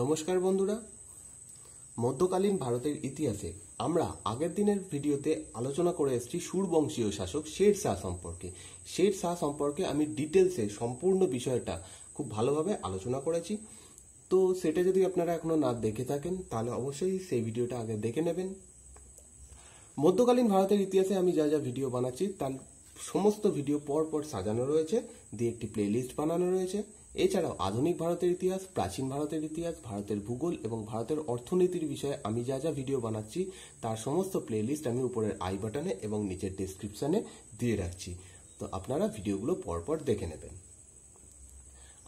নমস্কার বন্ধুরা মধ্যকালীন ভারতের ইতিহাসে আমরা আগের দিনের ভিডিওতে আলোচনা করে এসেছি সুরবংশীয় শাসক শের শাহ সম্পর্কে শের শাহ সম্পর্কে আমি ডিটেলসে সম্পূর্ণ বিষয়টা খুব ভালোভাবে আলোচনা করেছি তো সেটা যদি আপনারা এখনো না দেখে থাকেন তাহলে অবশ্যই সেই ভিডিওটা আগে দেখে নেবেন মধ্যকালীন ভারতের ইতিহাসে আমি যা যা ভিডিও বানাচ্ছি তার সমস্ত ভিডিও পর পর সাজানো রয়েছে দিয়ে একটি প্লেলিস্ট বানানো রয়েছে এছাড়াও আধুনিক ভারতের ইতিহাস প্রাচীন ভারতের ইতিহাস ভারতের ভূগোল এবং ভারতের অর্থনীতির বিষয়ে আমি যা যা ভিডিও বানাচ্ছি তার সমস্ত প্লেলিস্ট আমি উপরের আই বাটনে এবং নিচের ডেসক্রিপশানে দিয়ে রাখছি তো আপনারা ভিডিওগুলো পরপর দেখে নেবেন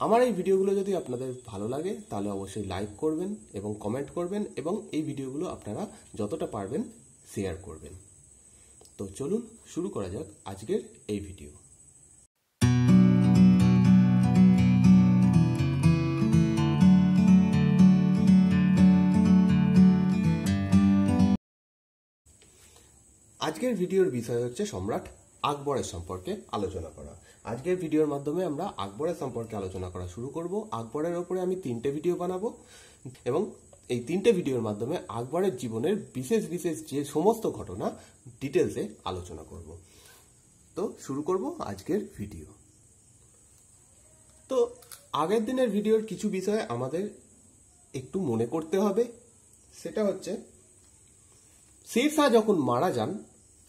আমার এই ভিডিওগুলো যদি আপনাদের ভালো লাগে তাহলে অবশ্যই লাইক করবেন এবং কমেন্ট করবেন এবং এই ভিডিওগুলো আপনারা যতটা পারবেন শেয়ার করবেন তো চলুন শুরু করা যাক আজকের এই ভিডিও আজকের ভিডিওর বিষয় হচ্ছে সম্রাট আকবরের সম্পর্কে আলোচনা করা আজকের ভিডিওর মাধ্যমে আমরা আকবরের সম্পর্কে আলোচনা করা শুরু করব আকবরের ওপরে আমি তিনটে ভিডিও বানাবো এবং এই তিনটে ভিডিওর মাধ্যমে আকবরের জীবনের বিশেষ বিশেষ যে সমস্ত ঘটনা ডিটেলসে আলোচনা করব তো শুরু করব আজকের ভিডিও তো আগের দিনের ভিডিওর কিছু বিষয়ে আমাদের একটু মনে করতে হবে সেটা হচ্ছে শেরশাহ যখন মারা যান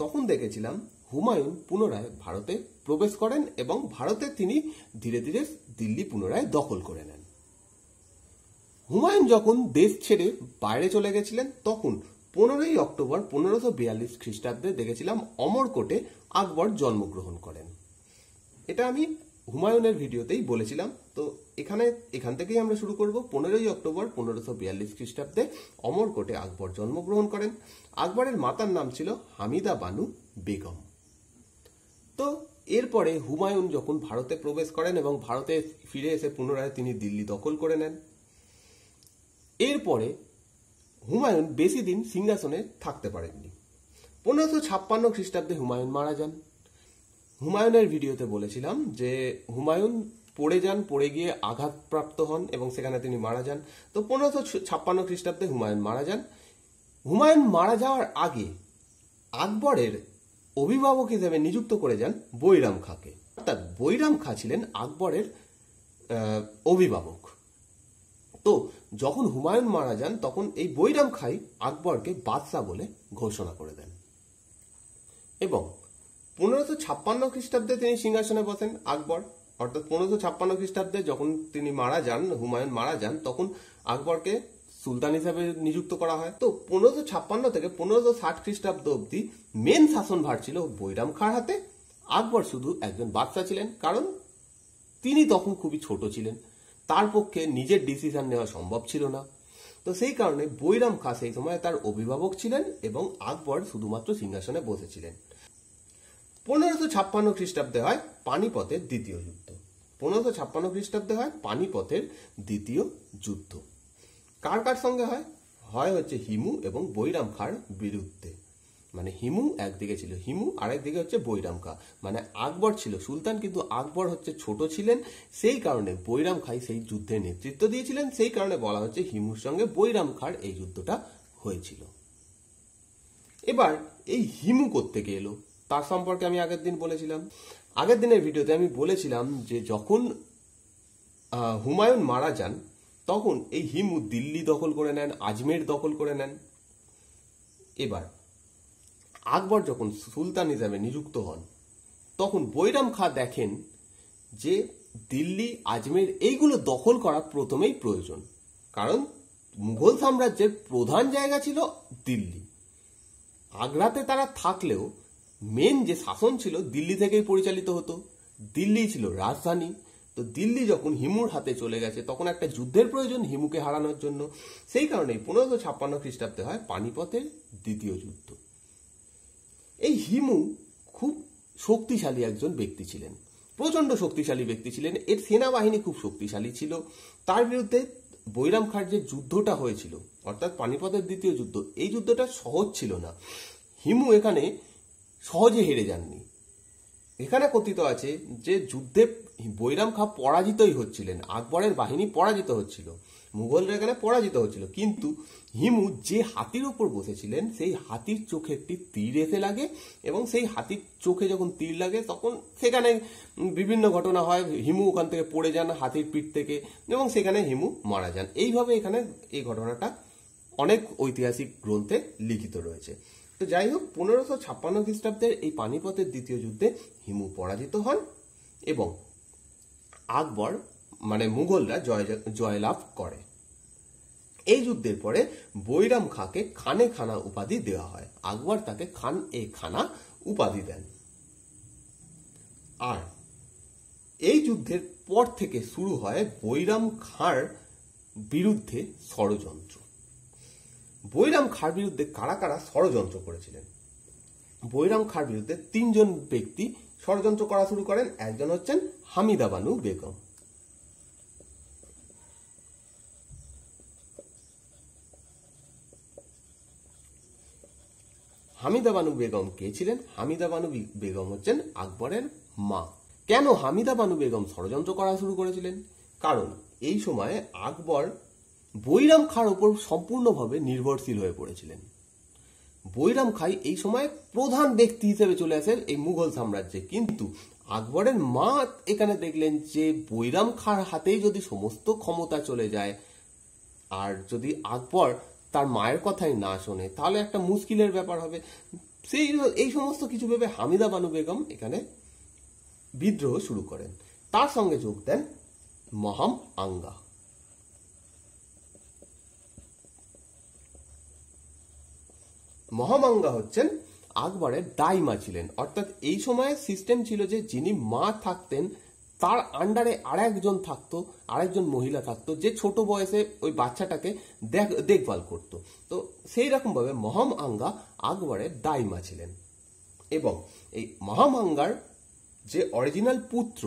তখন দেখেছিলাম হুমায়ুন পুনরায় ভারতে প্রবেশ করেন এবং ভারতে তিনি ধীরে ধীরে দিল্লি পুনরায় দখল করে নেন হুমায়ুন যখন দেশ ছেড়ে বাইরে চলে গেছিলেন তখন পনেরোই অক্টোবর পনেরোশো বিয়াল্লিশ খ্রিস্টাব্দে দেখেছিলাম অমরকোটে আকবর জন্মগ্রহণ করেন এটা আমি হুমায়ুনের ভিডিওতেই বলেছিলাম তো এখানে এখান থেকেই আমরা শুরু করব পনেরোই অক্টোবর পনেরোশো বিয়াল্লিশ খ্রিস্টাব্দে অমরকোটে আকবর জন্মগ্রহণ করেন আকবরের মাতার নাম ছিল হামিদা বানু বেগম তো এরপরে হুমায়ুন যখন ভারতে প্রবেশ করেন এবং ভারতে ফিরে এসে পুনরায় তিনি দিল্লি দখল করে নেন এরপরে হুমায়ুন বেশি দিন সিংহাসনে থাকতে পারেননি পনেরোশো ছাপ্পান্ন খ্রিস্টাব্দে হুমায়ুন মারা যান হুমায়ুনের ভিডিওতে বলেছিলাম যে হুমায়ুন পড়ে যান পড়ে গিয়ে আঘাতপ্রাপ্ত হন এবং সেখানে তিনি মারা যান তো পনেরোশো ছাপ্পান্ন খ্রিস্টাব্দে হুমায়ুন মারা যান হুমায়ুন মারা যাওয়ার আগে আকবরের অভিভাবক হিসেবে নিযুক্ত করে যান বৈরাম খাঁকে অর্থাৎ বৈরাম খা ছিলেন আকবরের অভিভাবক তো যখন হুমায়ুন মারা যান তখন এই বৈরাম খাই আকবরকে বাদশাহ বলে ঘোষণা করে দেন এবং পনেরোশো ছাপ্পান্ন খ্রিস্টাব্দে তিনি সিংহাসনে বসেন আকবর অর্থাৎ পনেরোশো ছাপ্পান্ন খ্রিস্টাব্দে যখন তিনি মারা যান হুমায়ুন মারা যান তখন আকবরকে সুলতান হিসাবে নিযুক্ত করা হয় তো পনেরোশো ছাপ্পান্ন থেকে পনেরোশো ষাট খ্রিস্টাব্দ অব্দি মেন শাসনভার ছিল বৈরাম খার হাতে আকবর শুধু একজন বাদশাহ ছিলেন কারণ তিনি তখন খুবই ছোট ছিলেন তার পক্ষে নিজের ডিসিশন নেওয়া সম্ভব ছিল না তো সেই কারণে বৈরাম খা সেই সময় তার অভিভাবক ছিলেন এবং আকবর শুধুমাত্র সিংহাসনে বসেছিলেন পনেরোশো ছাপ্পান্ন খ্রিস্টাব্দে হয় পানিপথের দ্বিতীয় যুদ্ধ পনেরোশো ছাপ্পান্ন খ্রিস্টাব্দে হয় পানিপথের দ্বিতীয় যুদ্ধ কার কার সঙ্গে হয় হয় হচ্ছে হিমু এবং বৈরাম খার বিরুদ্ধে মানে হিমু একদিকে ছিল হিমু আরেকদিকে হচ্ছে বৈরাম খা মানে আকবর ছিল সুলতান কিন্তু আকবর হচ্ছে ছোট ছিলেন সেই কারণে বৈরাম খাই সেই যুদ্ধে নেতৃত্ব দিয়েছিলেন সেই কারণে বলা হচ্ছে হিমুর সঙ্গে বৈরাম খার এই যুদ্ধটা হয়েছিল এবার এই হিমু থেকে এলো তার সম্পর্কে আমি আগের দিন বলেছিলাম আগের দিনের ভিডিওতে আমি বলেছিলাম যে যখন হুমায়ুন মারা যান তখন এই হিমু দিল্লি দখল করে নেন আজমের দখল করে নেন এবার আকবর যখন সুলতান হিসাবে নিযুক্ত হন তখন বৈরাম খা দেখেন যে দিল্লি আজমের এইগুলো দখল করা প্রথমেই প্রয়োজন কারণ মুঘল সাম্রাজ্যের প্রধান জায়গা ছিল দিল্লি আগ্রাতে তারা থাকলেও মেন যে শাসন ছিল দিল্লি থেকেই পরিচালিত হতো দিল্লি ছিল রাজধানী তো দিল্লি যখন হিমুর হাতে চলে গেছে তখন একটা যুদ্ধের প্রয়োজন হিমুকে হারানোর জন্য সেই কারণে পনেরোশো ছাপ্পান্ন খ্রিস্টাব্দে হয় পানিপথের দ্বিতীয় যুদ্ধ এই হিমু খুব শক্তিশালী একজন ব্যক্তি ছিলেন প্রচন্ড শক্তিশালী ব্যক্তি ছিলেন এর সেনাবাহিনী খুব শক্তিশালী ছিল তার বিরুদ্ধে বৈরাম খার যে যুদ্ধটা হয়েছিল অর্থাৎ পানিপথের দ্বিতীয় যুদ্ধ এই যুদ্ধটা সহজ ছিল না হিমু এখানে সহজে হেরে যাননি এখানে কথিত আছে যে যুদ্ধে বৈরাম খা পরাজিতই হচ্ছিলেন আকবরের বাহিনী পরাজিত হচ্ছিল মুঘলরা এখানে পরাজিত হচ্ছিল কিন্তু হিমু যে হাতির উপর বসেছিলেন সেই হাতির চোখে একটি তীর এসে লাগে এবং সেই হাতির চোখে যখন তীর লাগে তখন সেখানে বিভিন্ন ঘটনা হয় হিমু ওখান থেকে পড়ে যান হাতির পিঠ থেকে এবং সেখানে হিমু মারা যান এইভাবে এখানে এই ঘটনাটা অনেক ঐতিহাসিক গ্রন্থে লিখিত রয়েছে তো যাই হোক পনেরোশো ছাপ্পান্ন খ্রিস্টাব্দের এই পানিপথের দ্বিতীয় যুদ্ধে হিমু পরাজিত হন এবং আকবর মানে মুঘলরা জয় জয়লাভ করে এই যুদ্ধের পরে বৈরাম খাকে খানে খানা উপাধি দেওয়া হয় আকবর তাকে খান এ খানা উপাধি দেন আর এই যুদ্ধের পর থেকে শুরু হয় বৈরাম খাঁর বিরুদ্ধে ষড়যন্ত্র বৈরাম খার বিরুদ্ধে কারা কারা ষড়যন্ত্র করেছিলেন বৈরাম খার বিরুদ্ধে তিনজন ব্যক্তি ষড়যন্ত্র করা শুরু করেন একজন হচ্ছেন হামিদা বানু বেগম হামিদা বানু বেগম কে ছিলেন হামিদা বানু বেগম হচ্ছেন আকবরের মা কেন হামিদা বানু বেগম ষড়যন্ত্র করা শুরু করেছিলেন কারণ এই সময়ে আকবর বৈরাম খাঁর উপর সম্পূর্ণভাবে নির্ভরশীল হয়ে পড়েছিলেন বৈরাম খাই এই সময় প্রধান ব্যক্তি হিসেবে চলে আসেন এই মুঘল সাম্রাজ্যে কিন্তু আকবরের মা এখানে দেখলেন যে বৈরাম খাঁর হাতেই যদি সমস্ত ক্ষমতা চলে যায় আর যদি আকবর তার মায়ের কথাই না শোনে তাহলে একটা মুশকিলের ব্যাপার হবে সেই এই সমস্ত কিছু ভেবে হামিদা বানু বেগম এখানে বিদ্রোহ শুরু করেন তার সঙ্গে যোগ দেন মহাম আঙ্গা মহামাঙ্গা হচ্ছেন আকবরের দাইমা ছিলেন অর্থাৎ এই সময়ে সিস্টেম ছিল যে যিনি মা থাকতেন তার আন্ডারে আরেকজন থাকতো আরেকজন মহিলা থাকতো যে ছোট বয়সে ওই বাচ্চাটাকে দেখভাল করত তো সেই রকমভাবে মহাম আঙ্গা আকবরের দাইমা ছিলেন এবং এই মহামাঙ্গার যে অরিজিনাল পুত্র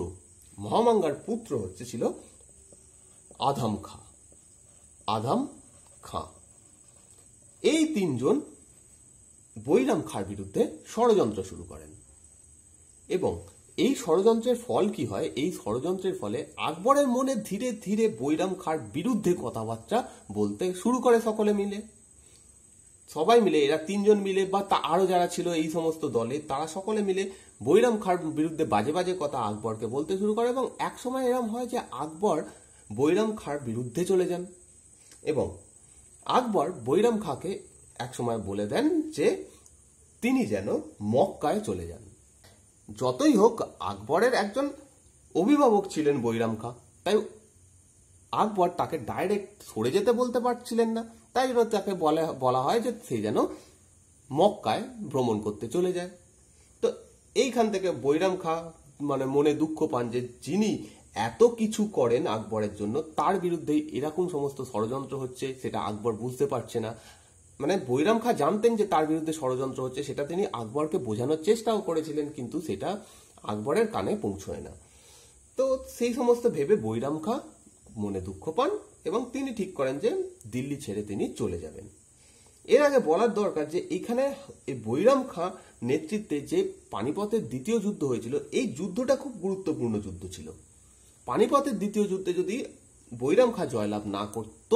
মহামাঙ্গার পুত্র হচ্ছে ছিল আধাম খা আধাম খা এই তিনজন বৈরাম খার বিরুদ্ধে ষড়যন্ত্র শুরু করেন এবং এই ষড়যন্ত্রের ফল কি হয় এই ষড়যন্ত্রের ফলে আকবরের মনে ধীরে ধীরে বৈরাম খার বিরুদ্ধে কথাবার্তা বলতে শুরু করে সকলে মিলে সবাই মিলে এরা তিনজন মিলে বা তা আরও যারা ছিল এই সমস্ত দলে তারা সকলে মিলে বৈরাম খার বিরুদ্ধে বাজে বাজে কথা আকবরকে বলতে শুরু করে এবং এক সময় এরম হয় যে আকবর বৈরাম খার বিরুদ্ধে চলে যান এবং আকবর বৈরাম খাঁকে এক সময় বলে দেন যে তিনি যেন মক্কায় চলে যান যতই হোক আকবরের একজন অভিভাবক ছিলেন বৈরাম খা তাই আকবর তাকে ডাইরেক্ট সরে যেতে বলতে পারছিলেন না তাই জন্য তাকে বলে বলা হয় যে সে যেন মক্কায় ভ্রমণ করতে চলে যায় তো এইখান থেকে বৈরাম খা মানে মনে দুঃখ পান যে যিনি এত কিছু করেন আকবরের জন্য তার বিরুদ্ধে এরকম সমস্ত ষড়যন্ত্র হচ্ছে সেটা আকবর বুঝতে পারছে না মানে বৈরাম খা জানতেন যে তার বিরুদ্ধে ষড়যন্ত্র হচ্ছে সেটা তিনি আকবরকে বোঝানোর চেষ্টাও করেছিলেন কিন্তু সেটা আকবরের কানে পৌঁছয় না তো সেই সমস্ত ভেবে বৈরাম খা মনে দুঃখ পান এবং তিনি ঠিক করেন যে দিল্লি ছেড়ে তিনি চলে যাবেন এর আগে বলার দরকার যে এখানে বৈরাম খাঁ নেতৃত্বে যে পানিপথের দ্বিতীয় যুদ্ধ হয়েছিল এই যুদ্ধটা খুব গুরুত্বপূর্ণ যুদ্ধ ছিল পানিপথের দ্বিতীয় যুদ্ধে যদি বৈরাম খাঁ জয়লাভ না করত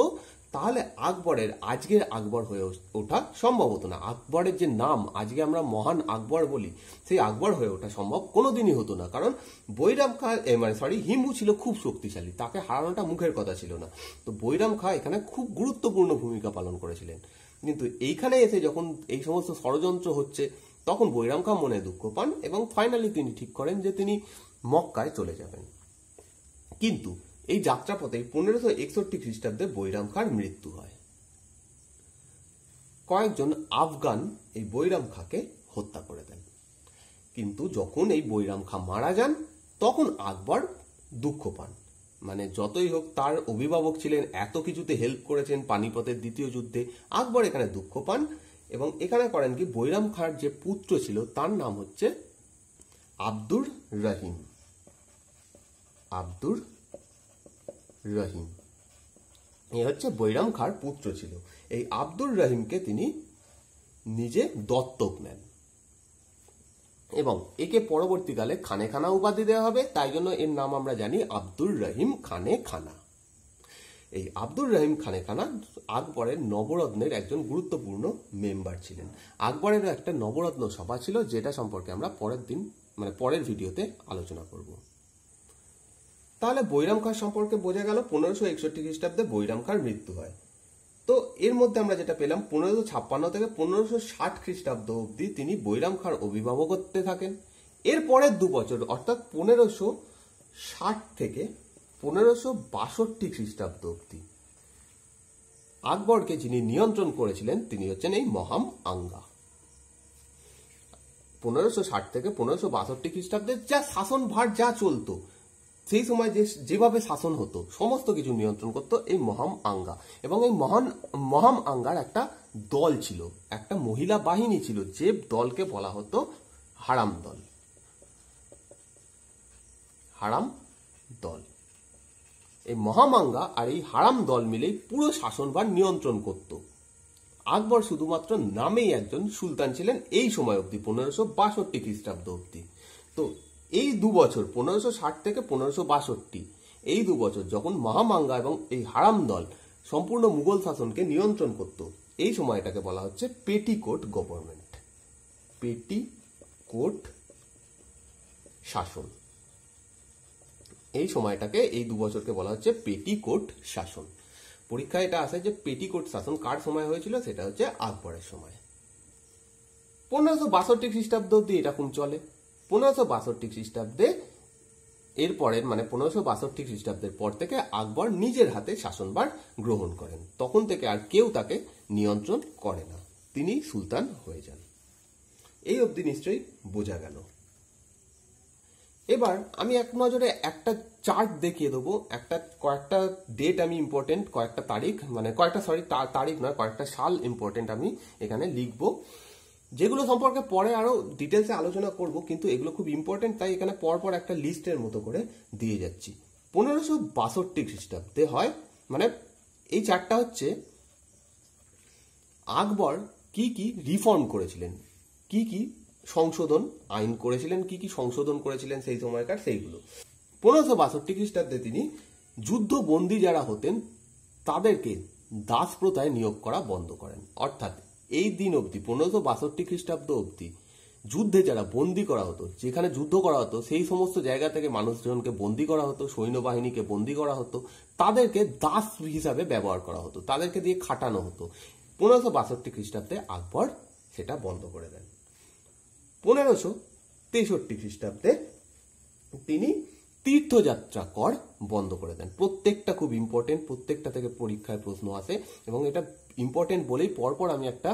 তাহলে আকবরের আজকের আকবর হয়ে ওঠা সম্ভব হতো না আকবরের যে নাম আজকে আমরা মহান আকবর বলি সেই আকবর হয়ে ওঠা সম্ভব কোনোদিনই হতো না কারণ বৈরাম খা মানে সরি হিমু ছিল খুব শক্তিশালী তাকে হারানোটা মুখের কথা ছিল না তো বৈরাম খা এখানে খুব গুরুত্বপূর্ণ ভূমিকা পালন করেছিলেন কিন্তু এইখানে এসে যখন এই সমস্ত ষড়যন্ত্র হচ্ছে তখন বৈরাম খা মনে দুঃখ পান এবং ফাইনালি তিনি ঠিক করেন যে তিনি মক্কায় চলে যাবেন কিন্তু এই যাত্রাপথে পনেরোশো একষট্টি খ্রিস্টাব্দে বৈরাম খাঁর মৃত্যু হয় কয়েকজন আফগান এই বৈরাম খাঁকে হত্যা করে দেন কিন্তু যখন এই বৈরাম খাঁ মারা যান তখন আকবর দুঃখ পান মানে যতই হোক তার অভিভাবক ছিলেন এত কিছুতে হেল্প করেছেন পানিপথের দ্বিতীয় যুদ্ধে আকবর এখানে দুঃখ পান এবং এখানে করেন কি বৈরাম খাঁর যে পুত্র ছিল তার নাম হচ্ছে আব্দুর রহিম আব্দুর রহিম এ হচ্ছে বৈরাম খার পুত্র ছিল এই আব্দুর রহিমকে তিনি নিজে দত্তক নেন এবং একে পরবর্তীকালে খানে খানা উপাধি দেওয়া হবে তাই জন্য এর নাম আমরা জানি আব্দুর রহিম খানে খানা এই আব্দুর রহিম খানে খানা আকবরের নবরত্নের একজন গুরুত্বপূর্ণ মেম্বার ছিলেন আকবরের একটা নবরত্ন সভা ছিল যেটা সম্পর্কে আমরা পরের দিন মানে পরের ভিডিওতে আলোচনা করবো তাহলে বৈরাম খাঁ সম্পর্কে বোঝা গেল পনেরোশো একষট্টি খ্রিস্টাব্দে বৈরাম খাঁর মৃত্যু হয় তো এর মধ্যে আমরা যেটা পেলাম পনেরোশো ছাপ্পান্ন থেকে পনেরোশো ষাট খ্রিস্টাব্দ অবধি তিনি বৈরাম খাঁর অভিভাবকত্বে থাকেন এরপরে দু বছর অর্থাৎ পনেরোশো ষাট থেকে পনেরোশো বাষট্টি খ্রিস্টাব্দ অবধি আকবরকে যিনি নিয়ন্ত্রণ করেছিলেন তিনি হচ্ছেন এই মহাম আঙ্গা পনেরোশো ষাট থেকে পনেরোশো বাষট্টি খ্রিস্টাব্দের যা শাসনভার যা চলতো সেই সময় যে যেভাবে শাসন হতো সমস্ত কিছু নিয়ন্ত্রণ করত এই মহাম আঙ্গা এবং এই মহান মহাম আঙ্গার একটা দল ছিল একটা মহিলা বাহিনী ছিল যে দলকে বলা হতো হারাম দল হারাম দল এই মহামাঙ্গা আর এই হারাম দল মিলেই পুরো শাসনভার নিয়ন্ত্রণ করত আকবর শুধুমাত্র নামেই একজন সুলতান ছিলেন এই সময় অব্দি পনেরোশো বাষট্টি খ্রিস্টাব্দ অব্দি তো এই দু বছর পনেরোশো ষাট থেকে পনেরোশো বাষট্টি এই দু বছর যখন মহামাঙ্গা এবং এই হারাম দল সম্পূর্ণ মুঘল শাসনকে নিয়ন্ত্রণ করত এই সময়টাকে বলা হচ্ছে পেটিকোট গভর্নমেন্ট পেটিকোট শাসন এই সময়টাকে এই দু বছরকে বলা হচ্ছে পেটিকোট শাসন পরীক্ষায় এটা আসে যে পেটিকোট শাসন কার সময় হয়েছিল সেটা হচ্ছে আকবরের সময় পনেরোশো বাষট্টি খ্রিস্টাব্দ অব্দি এটা কোন চলে পনেরোশো বাষট্টি খ্রিস্টাব্দে এরপরের মানে পনেরোশো বাষট্টি খ্রিস্টাব্দের পর থেকে আকবর নিজের হাতে শাসনভার গ্রহণ করেন তখন থেকে আর কেউ তাকে নিয়ন্ত্রণ করে না তিনি সুলতান হয়ে যান এই অবধি নিশ্চয়ই বোঝা গেল এবার আমি এক নজরে একটা চার্ট দেখিয়ে দেবো একটা কয়েকটা ডেট আমি ইম্পর্টেন্ট কয়েকটা তারিখ মানে কয়েকটা সরি তারিখ নয় কয়েকটা সাল ইম্পর্টেন্ট আমি এখানে লিখবো যেগুলো সম্পর্কে পরে আরও ডিটেলসে আলোচনা করব কিন্তু এগুলো খুব ইম্পর্টেন্ট তাই এখানে পরপর একটা লিস্টের মতো করে দিয়ে যাচ্ছি পনেরোশো বাষট্টি খ্রিস্টাব্দে হয় মানে এই চারটা হচ্ছে আকবর কি কি রিফর্ম করেছিলেন কি কি সংশোধন আইন করেছিলেন কি কি সংশোধন করেছিলেন সেই সময়কার সেইগুলো পনেরোশো বাষট্টি খ্রিস্টাব্দে তিনি যুদ্ধবন্দী যারা হতেন তাদেরকে দাস প্রথায় নিয়োগ করা বন্ধ করেন অর্থাৎ এই দিন অবধি পনেরোশো বাষট্টি খ্রিস্টাব্দ অবধি যুদ্ধে যারা বন্দি করা হতো যেখানে যুদ্ধ করা হতো সেই সমস্ত জায়গা থেকে মানুষজনকে বন্দি করা হতো সৈন্যবাহিনীকে বন্দি করা হতো তাদেরকে দাস হিসাবে ব্যবহার করা হতো তাদেরকে দিয়ে খাটানো হতো পনেরোশো বাষট্টি খ্রিস্টাব্দে আকবর সেটা বন্ধ করে দেন পনেরোশো তেষট্টি খ্রিস্টাব্দে তিনি তীর্থযাত্রা কর বন্ধ করে দেন প্রত্যেকটা খুব ইম্পর্টেন্ট প্রত্যেকটা থেকে পরীক্ষায় প্রশ্ন আসে এবং এটা ইম্পর্টেন্ট বলেই পরপর আমি একটা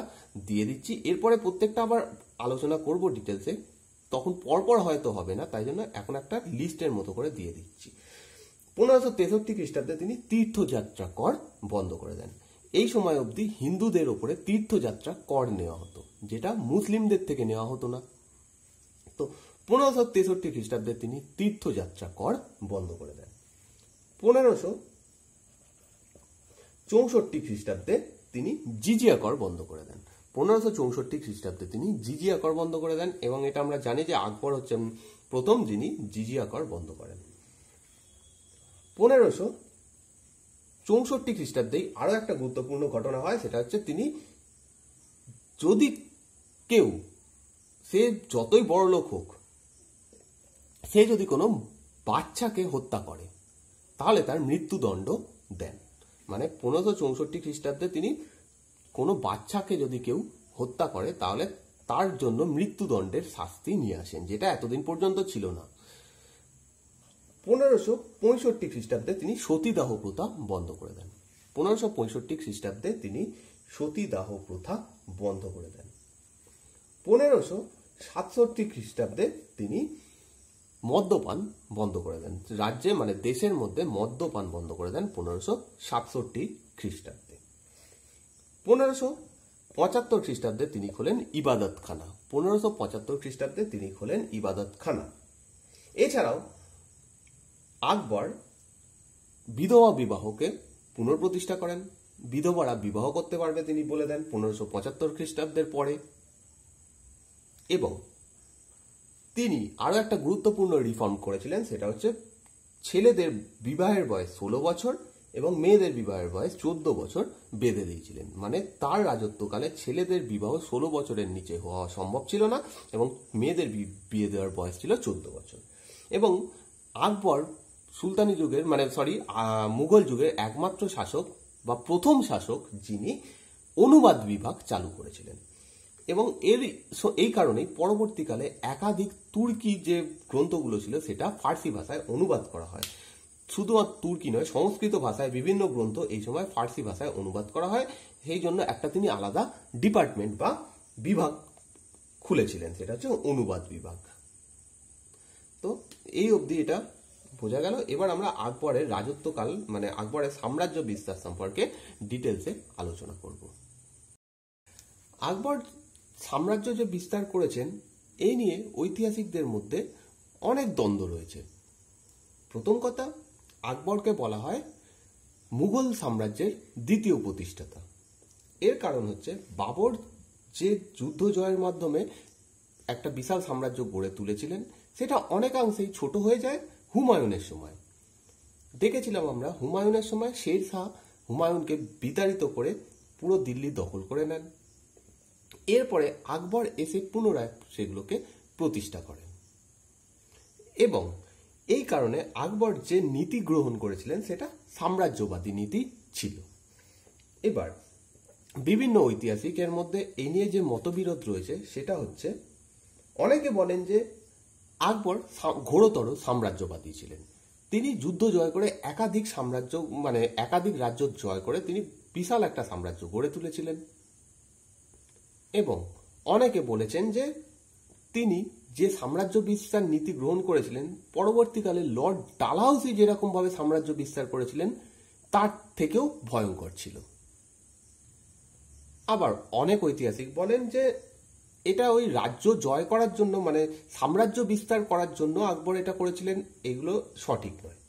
দিয়ে দিচ্ছি এরপরে প্রত্যেকটা আবার আলোচনা করব ডিটেলসে তখন পরপর হয়তো হবে না তাই জন্য এখন একটা লিস্টের মতো করে দিয়ে দিচ্ছি পনেরোশো তেষট্টি খ্রিস্টাব্দে তিনি তীর্থযাত্রা কর বন্ধ করে দেন এই সময় অবধি হিন্দুদের ওপরে তীর্থযাত্রা কর নেওয়া হতো যেটা মুসলিমদের থেকে নেওয়া হতো না তো পনেরোশো তেষট্টি খ্রিস্টাব্দে তিনি তীর্থযাত্রা কর বন্ধ করে দেন পনেরোশো চৌষট্টি খ্রিস্টাব্দে তিনি জিজিয়া কর বন্ধ করে দেন পনেরোশো চৌষট্টি খ্রিস্টাব্দে তিনি জিজিয়া কর বন্ধ করে দেন এবং এটা আমরা জানি যে আকবর হচ্ছেন প্রথম যিনি জিজিয়া কর বন্ধ করেন পনেরোশো চৌষট্টি খ্রিস্টাব্দেই আরও একটা গুরুত্বপূর্ণ ঘটনা হয় সেটা হচ্ছে তিনি যদি কেউ সে যতই বড় লোক হোক সে যদি কোনো বাচ্চাকে হত্যা করে তাহলে তার মৃত্যুদণ্ড দেন মানে পনেরোশো চৌষট্টি খ্রিস্টাব্দে তিনি কোনো বাচ্চাকে যদি কেউ হত্যা করে তাহলে তার জন্য মৃত্যুদণ্ডের শাস্তি নিয়ে আসেন যেটা এতদিন পর্যন্ত ছিল না পনেরোশো পঁয়ষট্টি খ্রিস্টাব্দে তিনি সতীদাহ প্রথা বন্ধ করে দেন পনেরোশো পঁয়ষট্টি খ্রিস্টাব্দে তিনি সতীদাহ প্রথা বন্ধ করে দেন পনেরোশো সাতষট্টি খ্রিস্টাব্দে তিনি মদ্যপান বন্ধ করে দেন রাজ্যে মানে দেশের মধ্যে মদ্যপান বন্ধ করে দেন পনেরোশো সাতষট্টি খ্রিস্টাব্দে পনেরোশো পঁচাত্তর খ্রিস্টাব্দে তিনি খোলেন ইবাদতখানা পনেরোশো পঁচাত্তর খ্রিস্টাব্দে তিনি খোলেন ইবাদতখানা এছাড়াও আকবর বিধবা বিবাহকে পুনর্প্রতিষ্ঠা করেন বিধবারা বিবাহ করতে পারবে তিনি বলে দেন পনেরোশো পঁচাত্তর খ্রিস্টাব্দের পরে এবং তিনি আরও একটা গুরুত্বপূর্ণ রিফর্ম করেছিলেন সেটা হচ্ছে ছেলেদের বিবাহের বয়স ষোলো বছর এবং মেয়েদের বিবাহের বয়স চোদ্দ বছর বেঁধে দিয়েছিলেন মানে তার রাজত্বকালে ছেলেদের বিবাহ ষোলো বছরের নিচে হওয়া সম্ভব ছিল না এবং মেয়েদের বিয়ে দেওয়ার বয়স ছিল চোদ্দ বছর এবং আকবর সুলতানি যুগের মানে সরি মুঘল যুগের একমাত্র শাসক বা প্রথম শাসক যিনি অনুবাদ বিভাগ চালু করেছিলেন এবং এর এই কারণেই পরবর্তীকালে একাধিক তুর্কি যে গ্রন্থগুলো ছিল সেটা ফার্সি ভাষায় অনুবাদ করা হয় শুধুমাত্র তুর্কি নয় সংস্কৃত ভাষায় বিভিন্ন গ্রন্থ এই সময় ফার্সি ভাষায় অনুবাদ করা হয় সেই জন্য একটা তিনি আলাদা ডিপার্টমেন্ট বা বিভাগ খুলেছিলেন সেটা হচ্ছে অনুবাদ বিভাগ তো এই অবধি এটা বোঝা গেল এবার আমরা আকবরের রাজত্বকাল মানে আকবরের সাম্রাজ্য বিস্তার সম্পর্কে ডিটেলসে আলোচনা করব আকবর সাম্রাজ্য যে বিস্তার করেছেন এই নিয়ে ঐতিহাসিকদের মধ্যে অনেক দ্বন্দ্ব রয়েছে প্রথম কথা আকবরকে বলা হয় মুঘল সাম্রাজ্যের দ্বিতীয় প্রতিষ্ঠাতা এর কারণ হচ্ছে বাবর যে যুদ্ধ জয়ের মাধ্যমে একটা বিশাল সাম্রাজ্য গড়ে তুলেছিলেন সেটা অনেকাংশেই ছোট হয়ে যায় হুমায়ুনের সময় দেখেছিলাম আমরা হুমায়ুনের সময় শের শাহ হুমায়ুনকে বিতাড়িত করে পুরো দিল্লি দখল করে নেন এরপরে আকবর এসে পুনরায় সেগুলোকে প্রতিষ্ঠা করেন এবং এই কারণে আকবর যে নীতি গ্রহণ করেছিলেন সেটা সাম্রাজ্যবাদী নীতি ছিল এবার বিভিন্ন ঐতিহাসিকের মধ্যে এ নিয়ে যে মতবিরোধ রয়েছে সেটা হচ্ছে অনেকে বলেন যে আকবর ঘোরতর সাম্রাজ্যবাদী ছিলেন তিনি যুদ্ধ জয় করে একাধিক সাম্রাজ্য মানে একাধিক রাজ্য জয় করে তিনি বিশাল একটা সাম্রাজ্য গড়ে তুলেছিলেন এবং অনেকে বলেছেন যে তিনি যে সাম্রাজ্য বিস্তার নীতি গ্রহণ করেছিলেন পরবর্তীকালে লর্ড ডালহাউসি যেরকমভাবে সাম্রাজ্য বিস্তার করেছিলেন তার থেকেও ভয়ঙ্কর ছিল আবার অনেক ঐতিহাসিক বলেন যে এটা ওই রাজ্য জয় করার জন্য মানে সাম্রাজ্য বিস্তার করার জন্য আকবর এটা করেছিলেন এগুলো সঠিক নয়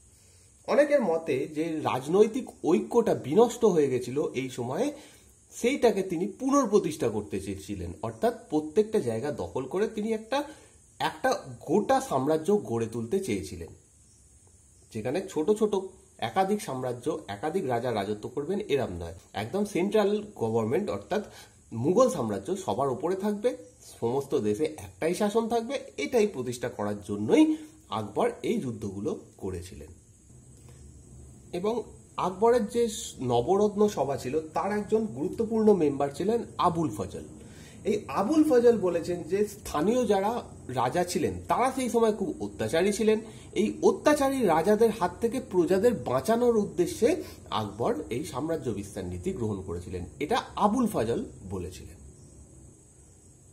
অনেকের মতে যে রাজনৈতিক ঐক্যটা বিনষ্ট হয়ে গেছিল এই সময়ে সেইটাকে তিনি পুনর্প্রতিষ্ঠা করতে চেয়েছিলেন অর্থাৎ প্রত্যেকটা জায়গা দখল করে তিনি একটা একটা গোটা সাম্রাজ্য গড়ে তুলতে চেয়েছিলেন যেখানে ছোট ছোট একাধিক সাম্রাজ্য একাধিক রাজা রাজত্ব করবেন এরম নয় একদম সেন্ট্রাল গভর্নমেন্ট অর্থাৎ মুঘল সাম্রাজ্য সবার উপরে থাকবে সমস্ত দেশে একটাই শাসন থাকবে এটাই প্রতিষ্ঠা করার জন্যই আকবর এই যুদ্ধগুলো করেছিলেন এবং আকবরের যে নবরত্ন সভা ছিল তার একজন গুরুত্বপূর্ণ মেম্বার ছিলেন আবুল ফজল এই আবুল ফজল বলেছেন যে স্থানীয় যারা রাজা ছিলেন তারা সেই সময় খুব অত্যাচারী ছিলেন এই অত্যাচারী রাজাদের হাত থেকে প্রজাদের বাঁচানোর উদ্দেশ্যে আকবর এই সাম্রাজ্য বিস্তার নীতি গ্রহণ করেছিলেন এটা আবুল ফজল বলেছিলেন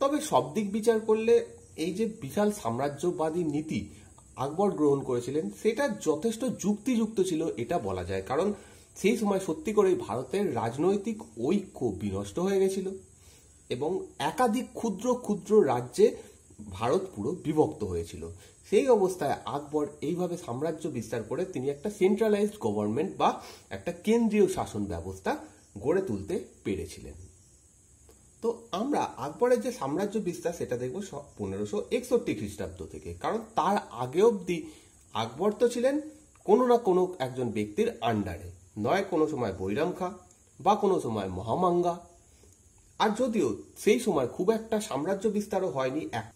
তবে সব দিক বিচার করলে এই যে বিশাল সাম্রাজ্যবাদী নীতি আকবর গ্রহণ করেছিলেন সেটা যথেষ্ট যুক্তিযুক্ত ছিল এটা বলা যায় কারণ সেই সময় সত্যি করেই ভারতের রাজনৈতিক ঐক্য বিনষ্ট হয়ে গেছিল এবং একাধিক ক্ষুদ্র ক্ষুদ্র রাজ্যে ভারত পুরো বিভক্ত হয়েছিল সেই অবস্থায় আকবর এইভাবে সাম্রাজ্য বিস্তার করে তিনি একটা সেন্ট্রালাইজড গভর্নমেন্ট বা একটা কেন্দ্রীয় শাসন ব্যবস্থা গড়ে তুলতে পেরেছিলেন তো আমরা আকবরের যে সাম্রাজ্য বিস্তার সেটা দেখবো পনেরোশো একষট্টি খ্রিস্টাব্দ থেকে কারণ তার আগে অব্দি আকবর তো ছিলেন কোনো না কোনো একজন ব্যক্তির আন্ডারে নয় কোনো সময় বৈরাম খা বা কোনো সময় মহামাঙ্গা আর যদিও সেই সময় খুব একটা সাম্রাজ্য বিস্তারও হয়নি এক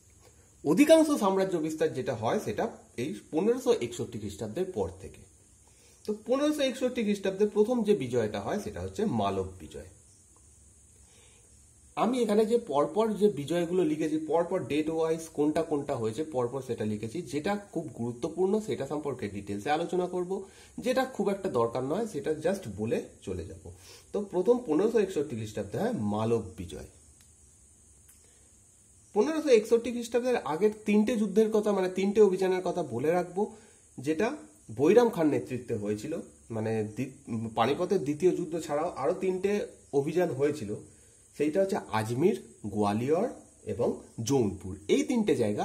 অধিকাংশ সাম্রাজ্য বিস্তার যেটা হয় সেটা এই পনেরোশো একষট্টি খ্রিস্টাব্দের পর থেকে তো পনেরোশো একষট্টি খ্রিস্টাব্দে প্রথম যে বিজয়টা হয় সেটা হচ্ছে মালব বিজয় আমি এখানে যে পরপর যে বিজয়গুলো লিখেছি পরপর ডেট ওয়াইজ কোনটা কোনটা হয়েছে পরপর সেটা লিখেছি যেটা খুব গুরুত্বপূর্ণ সেটা সম্পর্কে ডিটেলসে আলোচনা করব যেটা খুব একটা দরকার নয় সেটা জাস্ট বলে চলে যাব তো প্রথম পনেরোশো একষট্টি খ্রিস্টাব্দে হয় মালব বিজয় পনেরোশো একষট্টি খ্রিস্টাব্দের আগের তিনটে যুদ্ধের কথা মানে তিনটে অভিযানের কথা বলে রাখবো যেটা বৈরাম খান নেতৃত্বে হয়েছিল মানে পানিপথের দ্বিতীয় যুদ্ধ ছাড়াও আরও তিনটে অভিযান হয়েছিল সেইটা হচ্ছে আজমির গোয়ালিয়র এবং জৌনপুর এই তিনটে জায়গা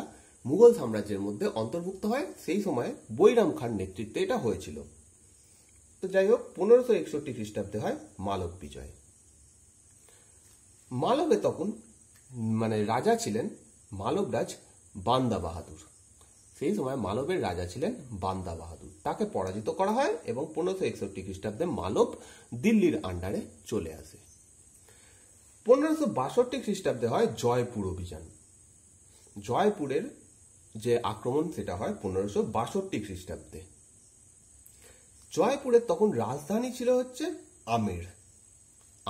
মুঘল সাম্রাজ্যের মধ্যে অন্তর্ভুক্ত হয় সেই সময় বৈরাম খান নেতৃত্বে এটা হয়েছিল তো যাই হোক পনেরোশো একষট্টি খ্রিস্টাব্দে হয় মালব বিজয় মালবে তখন মানে রাজা ছিলেন মালবরাজ বান্দা বাহাদুর সেই সময় মালবের রাজা ছিলেন বান্দা বাহাদুর তাকে পরাজিত করা হয় এবং পনেরোশো একষট্টি খ্রিস্টাব্দে মালব দিল্লির আন্ডারে চলে আসে পনেরোশো বাষট্টি খ্রিস্টাব্দে হয় জয়পুর অভিযান জয়পুরের যে আক্রমণ সেটা হয় পনেরোশো বাষট্টি খ্রিস্টাব্দে জয়পুরের তখন রাজধানী ছিল হচ্ছে আমের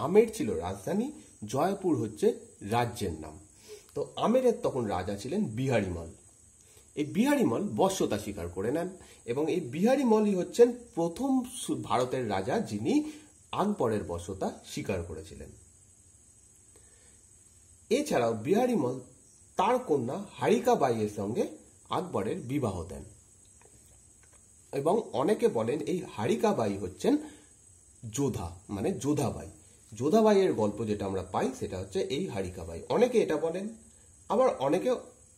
আমের ছিল রাজধানী জয়পুর হচ্ছে রাজ্যের নাম তো আমেরের তখন রাজা ছিলেন বিহারিমল এই বিহারিমল বশ্যতা স্বীকার করে নেন এবং এই বিহারিমলই হচ্ছেন প্রথম ভারতের রাজা যিনি আকবরের বশ্যতা স্বীকার করেছিলেন এছাড়াও বিহারিমল তার কন্যা হারিকা বাইয়ের সঙ্গে আকবরের বিবাহ দেন এবং অনেকে বলেন এই হারিকা বাই হচ্ছেন যোধা মানে যোধাবাই যোধাবাইয়ের গল্প যেটা আমরা পাই সেটা হচ্ছে এই হারিকাবাই অনেকে এটা বলেন আবার অনেকে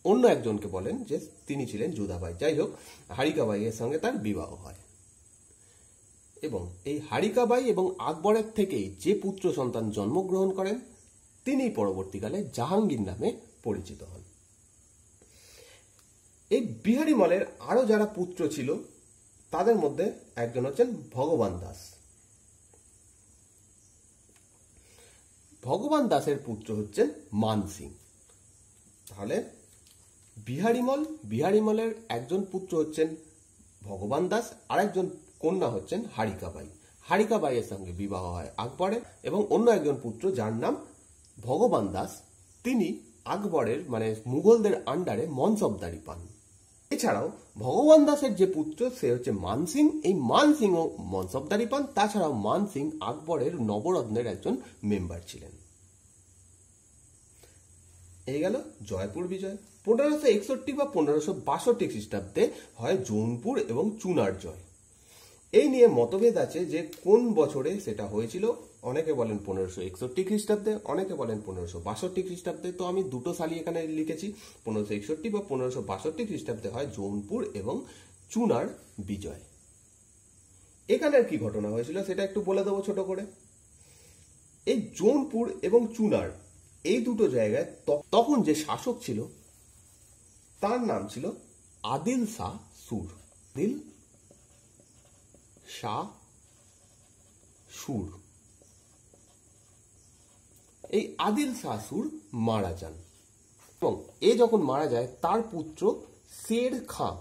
অন্য একজনকে বলেন যে তিনি ছিলেন যোধাবাই যাই হোক হারিকাবাইয়ের সঙ্গে তার বিবাহ হয় এবং এই হারিকাবাই এবং আকবরের থেকেই যে পুত্র সন্তান জন্মগ্রহণ করেন তিনি পরবর্তীকালে জাহাঙ্গীর নামে পরিচিত হন এই বিহারি মলের আরও যারা পুত্র ছিল তাদের মধ্যে একজন হচ্ছেন ভগবান দাস ভগবান দাসের পুত্র হচ্ছেন মান সিং তাহলে বিহারিমল বিহারিমলের একজন পুত্র হচ্ছেন ভগবান দাস আর একজন কন্যা হচ্ছেন হারিকাবাই হারিকাবাইয়ের সঙ্গে বিবাহ হয় আকবরের এবং অন্য একজন পুত্র যার নাম ভগবান দাস তিনি আকবরের মানে মুঘলদের আন্ডারে মনসবদারি পান এছাড়াও ভগবান দাসের যে পুত্র সে হচ্ছে মানসিং এই মানসিংও মনসবদারি পান তাছাড়াও মানসিং আকবরের নবরত্নের একজন মেম্বার ছিলেন এই গেল জয়পুর বিজয় পনেরোশো একষট্টি বা পনেরোশো বাষট্টি খ্রিস্টাব্দে হয় জৌনপুর এবং চুনার জয় এই নিয়ে মতভেদ আছে যে কোন বছরে সেটা হয়েছিল অনেকে বলেন পনেরোশো একষট্টি খ্রিস্টাব্দে অনেকে বলেন পনেরোশো বাষট্টি খ্রিস্টাব্দে তো আমি দুটো সালি এখানে লিখেছি পনেরোশো একষট্টি বা পনেরোশো বাষট্টি খ্রিস্টাব্দে হয় জৌনপুর এবং চুনার বিজয় এখানের কি ঘটনা হয়েছিল সেটা একটু বলে দেবো ছোট করে এই জৌনপুর এবং চুনার এই দুটো জায়গায় তখন যে শাসক ছিল তার নাম ছিল আদিল শাহ সুর আদিল শাহ সুর এই আদিল শাসুর মারা যান এবং এ যখন মারা যায় তার পুত্র শের খাঁ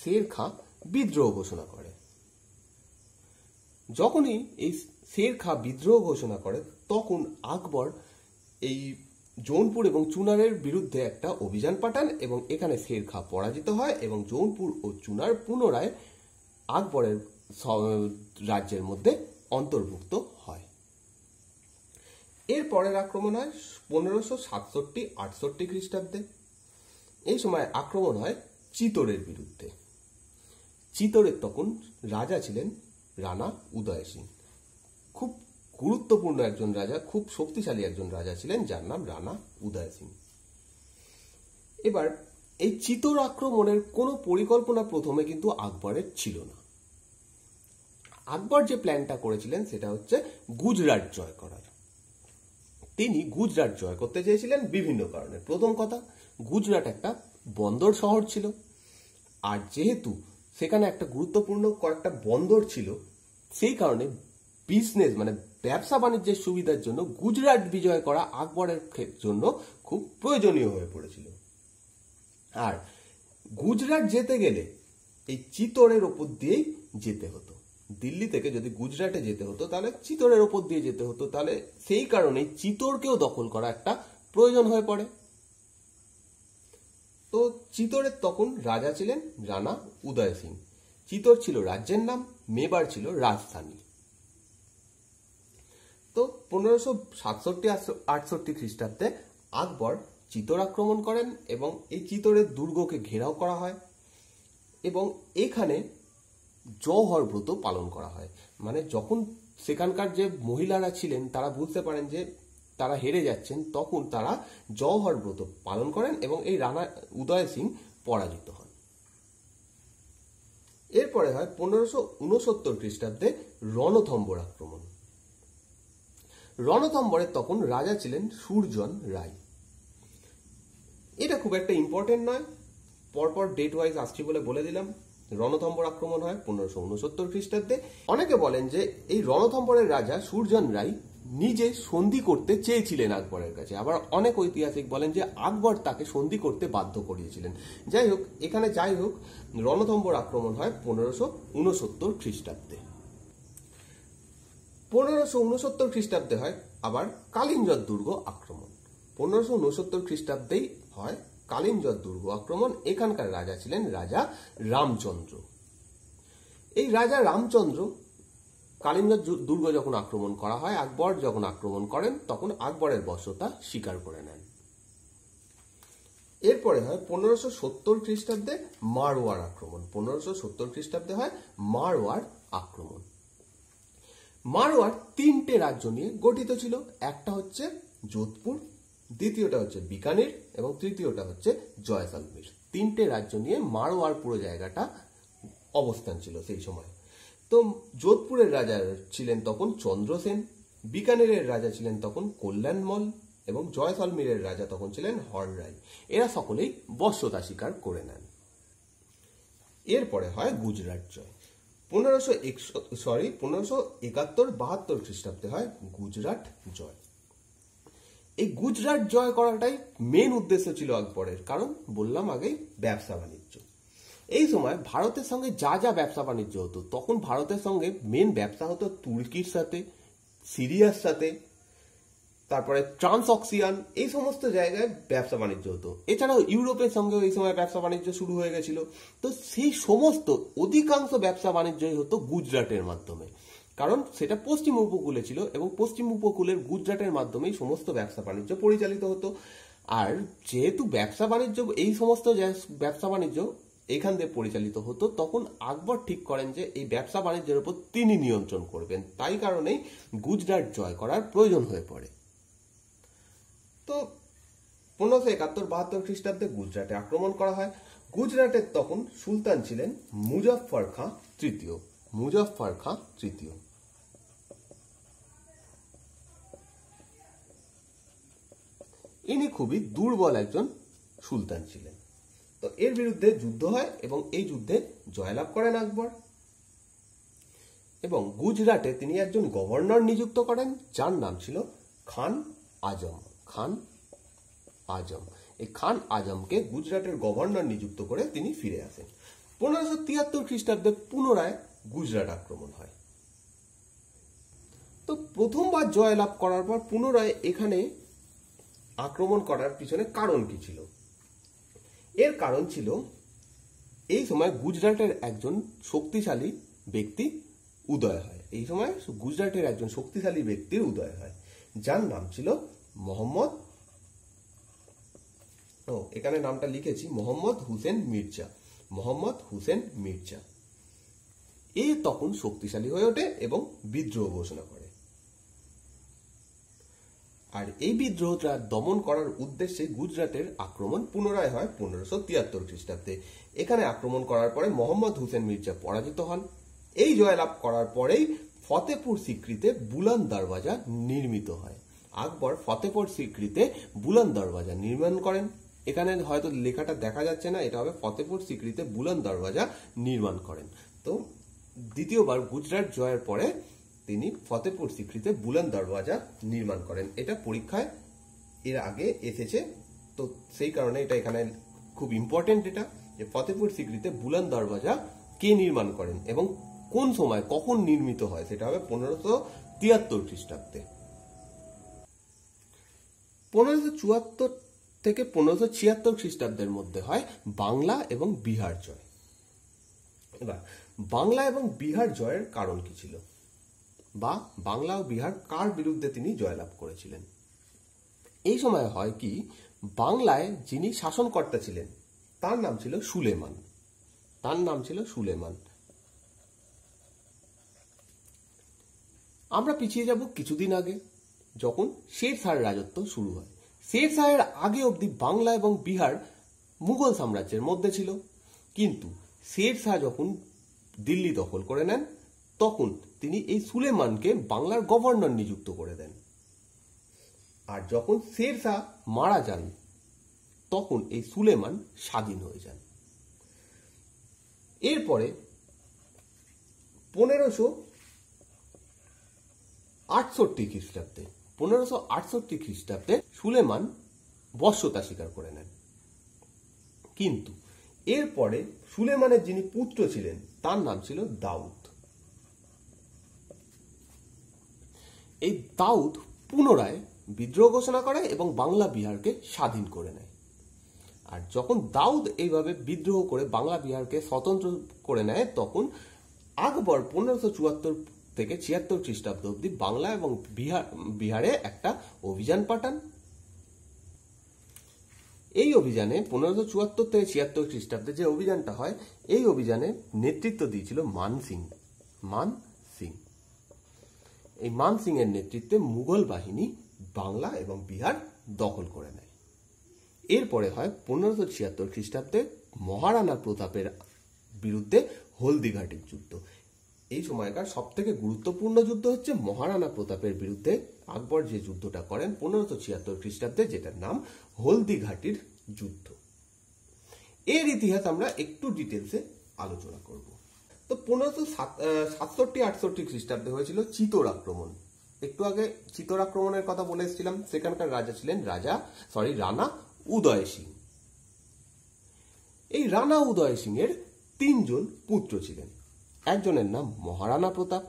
শের খাঁ বিদ্রোহ ঘোষণা করে যখনই এই শের খাঁ বিদ্রোহ ঘোষণা করে তখন আকবর এই জৌনপুর এবং চুনারের বিরুদ্ধে একটা অভিযান পাঠান এবং এখানে শের খাঁ পরাজিত হয় এবং জৌনপুর ও চুনার পুনরায় আকবরের রাজ্যের মধ্যে অন্তর্ভুক্ত হয় এর পরের আক্রমণ হয় পনেরোশো সাতষট্টি আটষট্টি খ্রিস্টাব্দে এই সময় আক্রমণ হয় চিতরের বিরুদ্ধে চিতরের তখন রাজা ছিলেন রানা উদয় সিং খুব গুরুত্বপূর্ণ একজন রাজা খুব শক্তিশালী একজন রাজা ছিলেন যার নাম রানা উদয় সিং এবার এই চিতর আক্রমণের কোনো পরিকল্পনা প্রথমে কিন্তু আকবরের ছিল না আকবর যে প্ল্যানটা করেছিলেন সেটা হচ্ছে গুজরাট জয় করার তিনি গুজরাট জয় করতে চেয়েছিলেন বিভিন্ন কারণে প্রথম কথা গুজরাট একটা বন্দর শহর ছিল আর যেহেতু সেখানে একটা গুরুত্বপূর্ণ কয়েকটা বন্দর ছিল সেই কারণে বিজনেস মানে ব্যবসা বাণিজ্যের সুবিধার জন্য গুজরাট বিজয় করা আকবরের জন্য খুব প্রয়োজনীয় হয়ে পড়েছিল আর গুজরাট যেতে গেলে এই চিতরের ওপর দিয়েই যেতে হতো দিল্লি থেকে যদি গুজরাটে যেতে হতো তাহলে চিতোরের ওপর দিয়ে যেতে হতো তাহলে সেই কারণে চিতোরকেও দখল করা একটা প্রয়োজন হয়ে পড়ে তো চিতোরের তখন রাজা ছিলেন রানা উদয় সিং চিতর ছিল রাজ্যের নাম মেবার ছিল রাজধানী তো পনেরোশো সাতষট্টি আটষট্টি খ্রিস্টাব্দে আকবর চিতোর আক্রমণ করেন এবং এই চিতোরের দুর্গকে ঘেরাও করা হয় এবং এখানে জহর ব্রত পালন করা হয় মানে যখন সেখানকার যে মহিলারা ছিলেন তারা বুঝতে পারেন যে তারা হেরে যাচ্ছেন তখন তারা জহর ব্রত পালন করেন এবং এই রানা উদয় সিং পরাজিত হন এরপরে হয় পনেরোশো উনসত্তর খ্রিস্টাব্দে রণথম্বর আক্রমণ রণথম্বরের তখন রাজা ছিলেন সুরজন রায় এটা খুব একটা ইম্পর্টেন্ট নয় পরপর ডেট ওয়াইজ আসছি বলে বলে দিলাম রণথম্বর আক্রমণ হয় পনেরোশো উনসত্তর খ্রিস্টাব্দে অনেকে বলেন যে এই রণথম্বরের রাজা সুরজন রায় নিজে সন্ধি করতে চেয়েছিলেন আকবরের কাছে আবার অনেক ঐতিহাসিক বলেন যে আকবর তাকে সন্ধি করতে বাধ্য করিয়েছিলেন যাই হোক এখানে যাই হোক রণথম্বর আক্রমণ হয় পনেরোশো উনসত্তর খ্রিস্টাব্দে পনেরোশো উনসত্তর খ্রিস্টাব্দে হয় আবার কালিঞ্জর দুর্গ আক্রমণ পনেরোশো উনসত্তর খ্রিস্টাব্দেই হয় কালিঞ্জর দুর্গ আক্রমণ এখানকার রাজা ছিলেন রাজা রামচন্দ্র এই রাজা রামচন্দ্র কালিঞ্জর দুর্গ যখন আক্রমণ করা হয় আকবর যখন আক্রমণ করেন তখন আকবরের বশতা স্বীকার করে নেন এরপরে হয় পনেরোশো সত্তর খ্রিস্টাব্দে মারওয়ার আক্রমণ পনেরোশো সত্তর খ্রিস্টাব্দে হয় মারওয়ার আক্রমণ মারওয়ার তিনটে রাজ্য নিয়ে গঠিত ছিল একটা হচ্ছে যোধপুর দ্বিতীয়টা হচ্ছে বিকানির এবং তৃতীয়টা হচ্ছে জয়সালমীর তিনটে রাজ্য নিয়ে মারোয়ার পুরো জায়গাটা অবস্থান ছিল সেই সময় তো যোধপুরের রাজা ছিলেন তখন চন্দ্রসেন বিকানেরের রাজা ছিলেন তখন কল্যাণমল এবং জয়সালমীরের রাজা তখন ছিলেন হররাই এরা সকলেই বস্যতা স্বীকার করে নেন এরপরে হয় গুজরাট জয় পনেরোশো সরি পনেরোশো একাত্তর বাহাত্তর খ্রিস্টাব্দে হয় গুজরাট জয় এই গুজরাট জয় করাটাই মেন উদ্দেশ্য ছিল আকবরের কারণ বললাম আগেই ব্যবসা বাণিজ্য এই সময় ভারতের সঙ্গে যা যা ব্যবসা বাণিজ্য হতো তখন ভারতের সঙ্গে মেন ব্যবসা হতো তুর্কির সাথে সিরিয়ার সাথে তারপরে ট্রান্সঅক্সিয়ান এই সমস্ত জায়গায় ব্যবসা বাণিজ্য হতো এছাড়াও ইউরোপের সঙ্গেও এই সময় ব্যবসা বাণিজ্য শুরু হয়ে গেছিল তো সেই সমস্ত অধিকাংশ ব্যবসা বাণিজ্যই হতো গুজরাটের মাধ্যমে কারণ সেটা পশ্চিম উপকূলে ছিল এবং পশ্চিম উপকূলের গুজরাটের মাধ্যমেই সমস্ত ব্যবসা বাণিজ্য পরিচালিত হতো আর যেহেতু ব্যবসা বাণিজ্য এই সমস্ত ব্যবসা বাণিজ্য এখান দিয়ে পরিচালিত হতো তখন আকবর ঠিক করেন যে এই ব্যবসা বাণিজ্যের উপর তিনি নিয়ন্ত্রণ করবেন তাই কারণেই গুজরাট জয় করার প্রয়োজন হয়ে পড়ে তো পনেরোশো একাত্তর বাহাত্তর খ্রিস্টাব্দে গুজরাটে আক্রমণ করা হয় গুজরাটের তখন সুলতান ছিলেন মুজাফর খাঁ তৃতীয় মুজাফর খাঁ তৃতীয় ইনি খুবই দুর্বল একজন সুলতান ছিলেন তো এর বিরুদ্ধে যুদ্ধ হয় এবং এই যুদ্ধে জয়লাভ করেন আকবর এবং গুজরাটে তিনি একজন গভর্নর নিযুক্ত করেন যার নাম ছিল খান আজম খান আজম এই খান আজমকে গুজরাটের গভর্নর নিযুক্ত করে তিনি ফিরে আসেন পনেরোশো তিয়াত্তর খ্রিস্টাব্দে পুনরায় গুজরাট আক্রমণ হয় তো প্রথমবার জয়লাভ করার পর পুনরায় এখানে আক্রমণ করার পিছনে কারণ কি ছিল এর কারণ ছিল এই সময় গুজরাটের একজন শক্তিশালী ব্যক্তি উদয় হয় এই সময় গুজরাটের একজন শক্তিশালী ব্যক্তির উদয় হয় যার নাম ছিল মোহাম্মদ ও এখানে নামটা লিখেছি মোহাম্মদ হুসেন মির্জা মোহাম্মদ হুসেন মির্জা এ তখন শক্তিশালী হয়ে ওঠে এবং বিদ্রোহ ঘোষণা করে আর এই বিদ্রোহটা দমন করার উদ্দেশ্যে গুজরাটের আক্রমণ পুনরায় হয় পনেরোশো তিয়াত্তর খ্রিস্টাব্দে এখানে আক্রমণ করার পরে মোহাম্মদ হুসেন মির্জা পরাজিত হন এই জয়লাভ করার পরেই ফতেপুর সিক্রিতে বুলান দরওয়াজা নির্মিত হয় আকবর ফতেপুর সিক্রিতে বুলান দরওয়াজা নির্মাণ করেন এখানে হয়তো লেখাটা দেখা যাচ্ছে না এটা হবে ফতেপুর সিক্রিতে বুলান দরওয়াজা নির্মাণ করেন তো দ্বিতীয়বার গুজরাট জয়ের পরে তিনি ফতেপুর সিক্রিতে বুলান দরওয়াজা নির্মাণ করেন এটা পরীক্ষায় এর আগে এসেছে তো সেই কারণে এটা এখানে খুব ইম্পর্টেন্ট এটা যে ফতেপুর সিক্রিতে বুলান দরওয়াজা কে নির্মাণ করেন এবং কোন সময় কখন নির্মিত হয় সেটা হবে পনেরোশো তিয়াত্তর খ্রিস্টাব্দে পনেরোশো চুয়াত্তর থেকে পনেরোশো ছিয়াত্তর খ্রিস্টাব্দের মধ্যে হয় বাংলা এবং বিহার জয় এবার বাংলা এবং বিহার জয়ের কারণ কি ছিল বা বাংলা ও বিহার কার বিরুদ্ধে তিনি জয়লাভ করেছিলেন এই সময় হয় কি বাংলায় যিনি শাসনকর্তা ছিলেন তার নাম ছিল সুলেমান তার নাম ছিল সুলেমান আমরা পিছিয়ে যাব কিছুদিন আগে যখন শের শাহের রাজত্ব শুরু হয় শের শাহের আগে অবধি বাংলা এবং বিহার মুঘল সাম্রাজ্যের মধ্যে ছিল কিন্তু শের শাহ যখন দিল্লি দখল করে নেন তখন তিনি এই সুলেমানকে বাংলার গভর্নর নিযুক্ত করে দেন আর যখন শেরশাহ মারা যান তখন এই সুলেমান স্বাধীন হয়ে যান এরপরে পনেরোশো আটষট্টি খ্রিস্টাব্দে পনেরোশো আটষট্টি খ্রিস্টাব্দে সুলেমান বর্ষতা স্বীকার করে নেন কিন্তু এরপরে সুলেমানের যিনি পুত্র ছিলেন তার নাম ছিল দাউদ এই দাউদ পুনরায় বিদ্রোহ ঘোষণা করে এবং বাংলা বিহারকে স্বাধীন করে নেয় আর যখন দাউদ এইভাবে বিদ্রোহ করে বাংলা বিহারকে স্বতন্ত্র করে নেয় তখন আকবর পনেরোশো চুয়াত্তর থেকে ছিয়াত্তর খ্রিস্টাব্দ অব্দি বাংলা এবং বিহার বিহারে একটা অভিযান পাঠান এই অভিযানে পনেরোশো চুয়াত্তর থেকে ছিয়াত্তর খ্রিস্টাব্দে যে অভিযানটা হয় এই অভিযানে নেতৃত্ব দিয়েছিল মান সিং মান এই মানসিং এর নেতৃত্বে মুঘল বাহিনী বাংলা এবং বিহার দখল করে নেয় এরপরে হয় পনেরোশো ছিয়াত্তর খ্রিস্টাব্দে মহারানা প্রতাপের বিরুদ্ধে হলদিঘাটের যুদ্ধ এই সময়কার সব থেকে গুরুত্বপূর্ণ যুদ্ধ হচ্ছে মহারানা প্রতাপের বিরুদ্ধে আকবর যে যুদ্ধটা করেন পনেরোশো ছিয়াত্তর খ্রিস্টাব্দে যেটার নাম হলদিঘাটির যুদ্ধ এর ইতিহাস আমরা একটু ডিটেলসে আলোচনা করব তো পনেরোশো সাতষট্টি আটষট্টি খ্রিস্টাব্দে হয়েছিল চিতর আক্রমণ একটু আগে চিতর আক্রমণের কথা বলে এসেছিলাম সেখানকার রাজা ছিলেন রাজা সরি রানা উদয় সিং এই রানা উদয় সিং এর তিনজন পুত্র ছিলেন একজনের নাম মহারানা প্রতাপ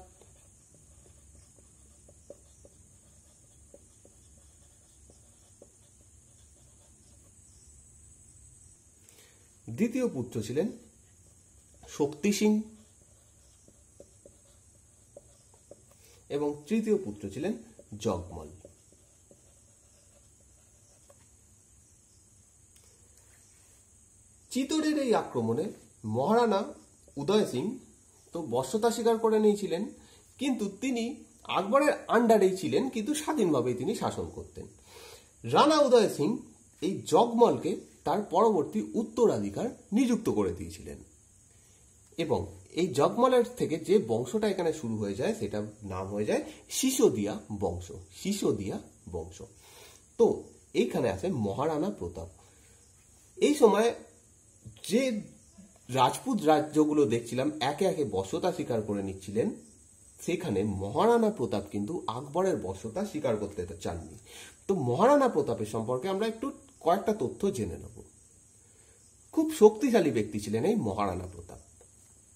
দ্বিতীয় পুত্র ছিলেন শক্তি সিং এবং তৃতীয় পুত্র ছিলেন জগমল চিতরের এই আক্রমণে মহারানা উদয় সিং তো বর্ষতা স্বীকার করে নিয়েছিলেন কিন্তু তিনি আকবরের আন্ডারেই ছিলেন কিন্তু স্বাধীনভাবেই তিনি শাসন করতেন রানা উদয় সিং এই জগমলকে তার পরবর্তী উত্তরাধিকার নিযুক্ত করে দিয়েছিলেন এবং এই জগমালার থেকে যে বংশটা এখানে শুরু হয়ে যায় সেটা নাম হয়ে যায় শিশোদিয়া বংশ শিশোদিয়া বংশ তো এইখানে আছে মহারানা প্রতাপ এই সময় যে রাজপুত রাজ্যগুলো দেখছিলাম একে একে বসতা স্বীকার করে নিচ্ছিলেন সেখানে মহারানা প্রতাপ কিন্তু আকবরের বসতা স্বীকার করতে চাননি তো মহারানা প্রতাপের সম্পর্কে আমরা একটু কয়েকটা তথ্য জেনে নেব খুব শক্তিশালী ব্যক্তি ছিলেন এই মহারানা প্রতাপ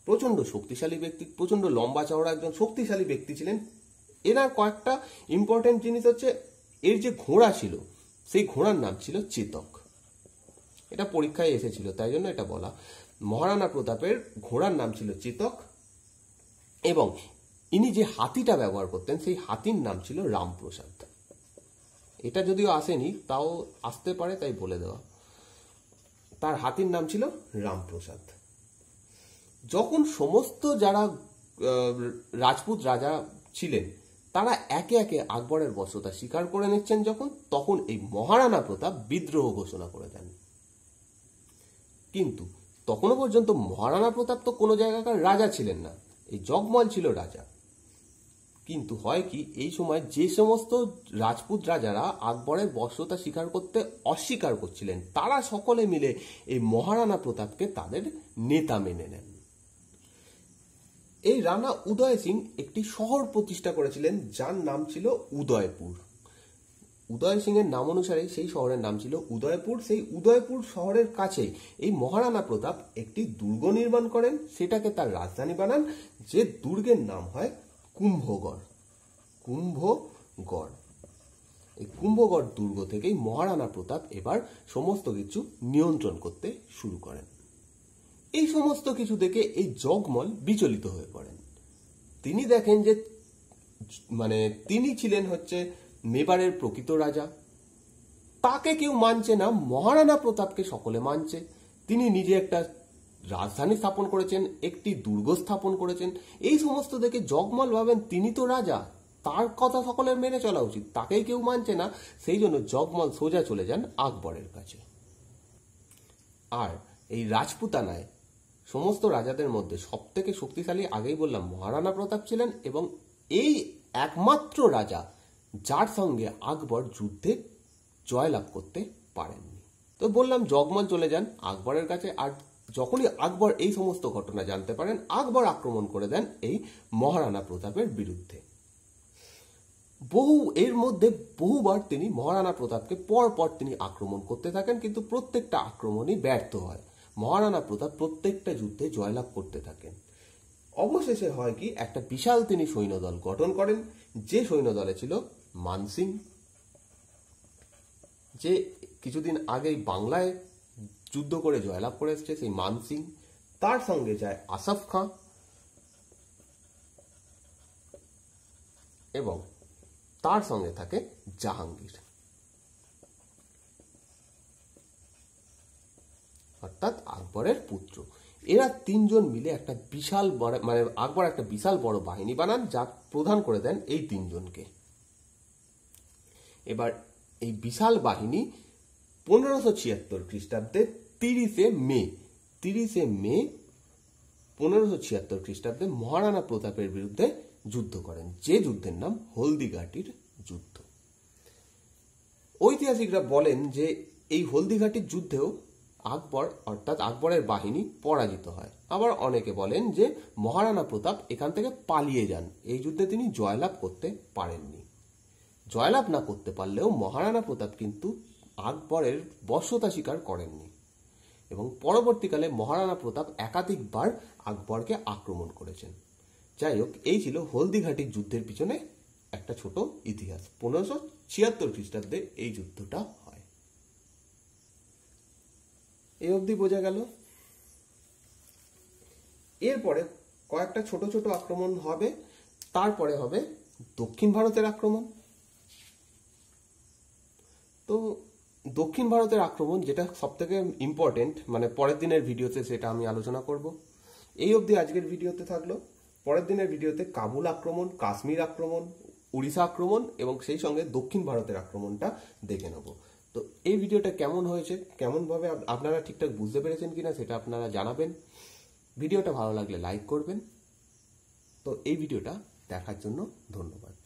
প্রচণ্ড শক্তিশালী ব্যক্তি প্রচণ্ড লম্বা চওড়া একজন শক্তিশালী ব্যক্তি ছিলেন এনার কয়েকটা ইম্পর্টেন্ট জিনিস হচ্ছে এর যে ঘোড়া ছিল সেই ঘোড়ার নাম ছিল চেতক এটা পরীক্ষায় এসেছিল তাই জন্য এটা বলা মহারানা প্রতাপের ঘোড়ার নাম ছিল চেতক এবং ইনি যে হাতিটা ব্যবহার করতেন সেই হাতির নাম ছিল রামপ্রসাদ এটা যদিও আসেনি তাও আসতে পারে তাই বলে দেওয়া তার হাতির নাম ছিল রামপ্রসাদ যখন সমস্ত যারা রাজপুত রাজা ছিলেন তারা একে একে আকবরের বস্ত্রতা স্বীকার করে নিচ্ছেন যখন তখন এই মহারানা প্রতাপ বিদ্রোহ ঘোষণা করে দেন কিন্তু তখনও পর্যন্ত মহারানা প্রতাপ তো কোনো জায়গাকার রাজা ছিলেন না এই জগমল ছিল রাজা কিন্তু হয় কি এই সময় যে সমস্ত রাজপুত রাজারা আকবরের বস্ত্রতা স্বীকার করতে অস্বীকার করছিলেন তারা সকলে মিলে এই মহারানা প্রতাপকে তাদের নেতা মেনে নেন এই রানা উদয় সিং একটি শহর প্রতিষ্ঠা করেছিলেন যার নাম ছিল উদয়পুর উদয় সিংয়ের নাম অনুসারে সেই শহরের নাম ছিল উদয়পুর সেই উদয়পুর শহরের কাছে এই মহারানা প্রতাপ একটি দুর্গ নির্মাণ করেন সেটাকে তার রাজধানী বানান যে দুর্গের নাম হয় কুম্ভগড় কুম্ভগড় এই কুম্ভগড় দুর্গ থেকেই মহারানা প্রতাপ এবার সমস্ত কিছু নিয়ন্ত্রণ করতে শুরু করেন এই সমস্ত কিছু দেখে এই জগমল বিচলিত হয়ে পড়েন তিনি দেখেন যে মানে তিনি ছিলেন হচ্ছে মেবারের প্রকৃত রাজা তাকে কেউ মানছে না মহারানা প্রতাপকে সকলে মানছে তিনি নিজে একটা রাজধানী স্থাপন করেছেন একটি দুর্গ স্থাপন করেছেন এই সমস্ত দেখে জগমল ভাবেন তিনি তো রাজা তার কথা সকলের মেনে চলা উচিত তাকেই কেউ মানছে না সেই জন্য জগমল সোজা চলে যান আকবরের কাছে আর এই রাজপুতানায় সমস্ত রাজাদের মধ্যে সব থেকে শক্তিশালী আগেই বললাম মহারানা প্রতাপ ছিলেন এবং এই একমাত্র রাজা যার সঙ্গে আকবর যুদ্ধে জয়লাভ করতে পারেননি তো বললাম জগমল চলে যান আকবরের কাছে আর যখনই আকবর এই সমস্ত ঘটনা জানতে পারেন আকবর আক্রমণ করে দেন এই মহারানা প্রতাপের বিরুদ্ধে বহু এর মধ্যে বহুবার তিনি মহারানা প্রতাপকে পর পর তিনি আক্রমণ করতে থাকেন কিন্তু প্রত্যেকটা আক্রমণই ব্যর্থ হয় মহারানা প্রতাপ প্রত্যেকটা যুদ্ধে জয়লাভ করতে থাকেন অবশেষে হয় কি একটা বিশাল তিনি সৈন্যদল গঠন করেন যে সৈন্যদলে ছিল মানসিং যে কিছুদিন আগেই বাংলায় যুদ্ধ করে জয়লাভ করে এসছে সেই মানসিং তার সঙ্গে যায় আসাফ খাঁ এবং তার সঙ্গে থাকে জাহাঙ্গীর অর্থাৎ আকবরের পুত্র এরা তিনজন মিলে একটা বিশাল বড় মানে আকবর একটা বিশাল বড় বাহিনী বানান যা প্রধান করে দেন এই তিনজনকে এবার এই বিশাল বাহিনী পনেরোশো ছিয়াত্তর খ্রিস্টাব্দে তিরিশে মে তিরিশে মে পনেরোশো ছিয়াত্তর খ্রিস্টাব্দে মহারানা প্রতাপের বিরুদ্ধে যুদ্ধ করেন যে যুদ্ধের নাম হলদিঘাটির যুদ্ধ ঐতিহাসিকরা বলেন যে এই হলদিঘাটির যুদ্ধেও আকবর অর্থাৎ আকবরের বাহিনী পরাজিত হয় আবার অনেকে বলেন যে মহারানা প্রতাপ এখান থেকে পালিয়ে যান এই যুদ্ধে তিনি জয়লাভ করতে পারেননি জয়লাভ না করতে পারলেও মহারানা প্রতাপ কিন্তু আকবরের বশ্যতা স্বীকার করেননি এবং পরবর্তীকালে মহারানা প্রতাপ একাধিকবার আকবরকে আক্রমণ করেছেন যাই হোক এই ছিল হলদিঘাটির যুদ্ধের পিছনে একটা ছোট ইতিহাস পনেরোশো ছিয়াত্তর খ্রিস্টাব্দে এই যুদ্ধটা এই অবধি বোঝা গেল এরপরে কয়েকটা ছোট ছোট আক্রমণ হবে তারপরে হবে দক্ষিণ ভারতের আক্রমণ তো দক্ষিণ ভারতের আক্রমণ যেটা সব থেকে ইম্পর্টেন্ট মানে পরের দিনের ভিডিওতে সেটা আমি আলোচনা করব এই অবধি আজকের ভিডিওতে থাকলো পরের দিনের ভিডিওতে কাবুল আক্রমণ কাশ্মীর আক্রমণ উড়িষ্যা আক্রমণ এবং সেই সঙ্গে দক্ষিণ ভারতের আক্রমণটা দেখে নেবো তো এই ভিডিওটা কেমন হয়েছে কেমনভাবে আপনারা ঠিকঠাক বুঝতে পেরেছেন কিনা সেটা আপনারা জানাবেন ভিডিওটা ভালো লাগলে লাইক করবেন তো এই ভিডিওটা দেখার জন্য ধন্যবাদ